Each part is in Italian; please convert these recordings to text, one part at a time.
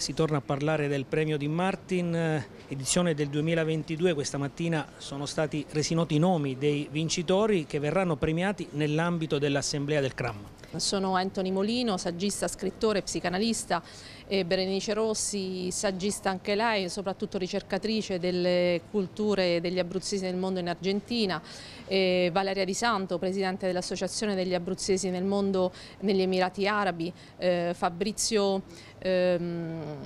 Si torna a parlare del premio di Martin, eh, edizione del 2022, questa mattina sono stati resi noti i nomi dei vincitori che verranno premiati nell'ambito dell'assemblea del CRAM. Sono Anthony Molino, saggista, scrittore, psicanalista e Berenice Rossi, saggista anche lei, soprattutto ricercatrice delle culture degli abruzzesi nel mondo in Argentina, e Valeria Di Santo, presidente dell'Associazione degli abruzzesi nel mondo negli Emirati Arabi, eh, Fabrizio ehm,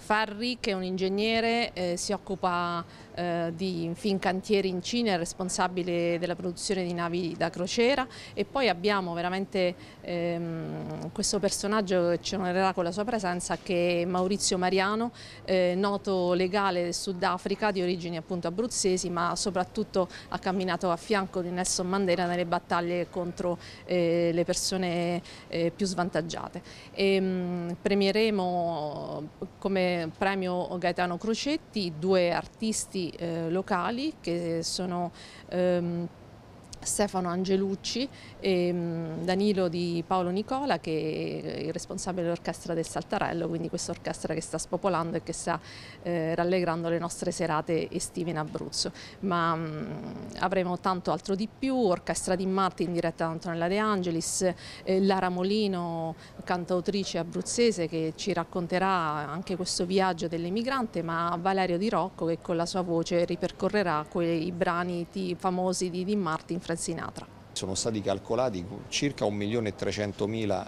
Farri che è un ingegnere, eh, si occupa eh, di Fincantieri è responsabile della produzione di navi da crociera e poi abbiamo veramente ehm, questo personaggio che ci onorerà con la sua presenza che Maurizio Mariano, eh, noto legale del Sudafrica di origini appunto abruzzesi ma soprattutto ha camminato a fianco di Nelson Mandela nelle battaglie contro eh, le persone eh, più svantaggiate. E, ehm, mh, premieremo come premio Gaetano Crocetti due artisti eh, locali che sono ehm, Stefano Angelucci e mm, Danilo di Paolo Nicola che è il responsabile dell'orchestra del Saltarello, quindi questa orchestra che sta spopolando e che sta eh, rallegrando le nostre serate estive in Abruzzo. Ma mh, mm, avremo tanto altro di più, orchestra di Martin diretta da Antonella De Angelis, eh, Lara Molino, cantautrice abruzzese che ci racconterà anche questo viaggio dell'emigrante, ma Valerio Di Rocco che con la sua voce ripercorrerà quei brani famosi di Dean Martin Fred Sinatra. Sono stati calcolati circa 1.300.000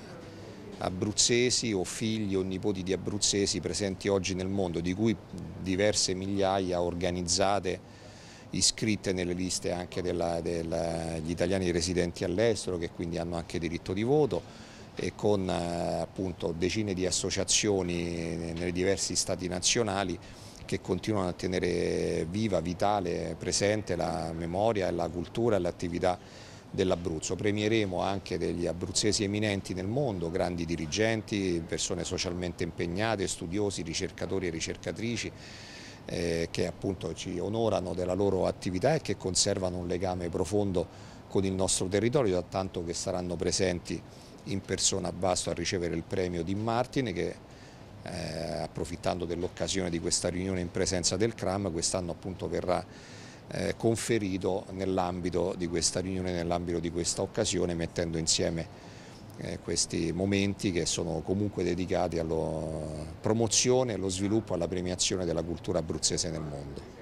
abruzzesi o figli o nipoti di abruzzesi presenti oggi nel mondo, di cui diverse migliaia organizzate iscritte nelle liste anche degli italiani residenti all'estero che quindi hanno anche diritto di voto e con eh, appunto decine di associazioni eh, nei diversi stati nazionali che continuano a tenere viva, vitale, presente la memoria e la cultura e l'attività dell'Abruzzo. Premieremo anche degli abruzzesi eminenti nel mondo, grandi dirigenti, persone socialmente impegnate, studiosi, ricercatori e ricercatrici eh, che appunto ci onorano della loro attività e che conservano un legame profondo con il nostro territorio, tanto che saranno presenti in persona a Basto a ricevere il premio di Martine che eh, approfittando dell'occasione di questa riunione in presenza del CRAM, quest'anno appunto verrà eh, conferito nell'ambito di questa riunione, nell'ambito di questa occasione, mettendo insieme eh, questi momenti che sono comunque dedicati alla promozione, allo sviluppo, e alla premiazione della cultura abruzzese nel mondo.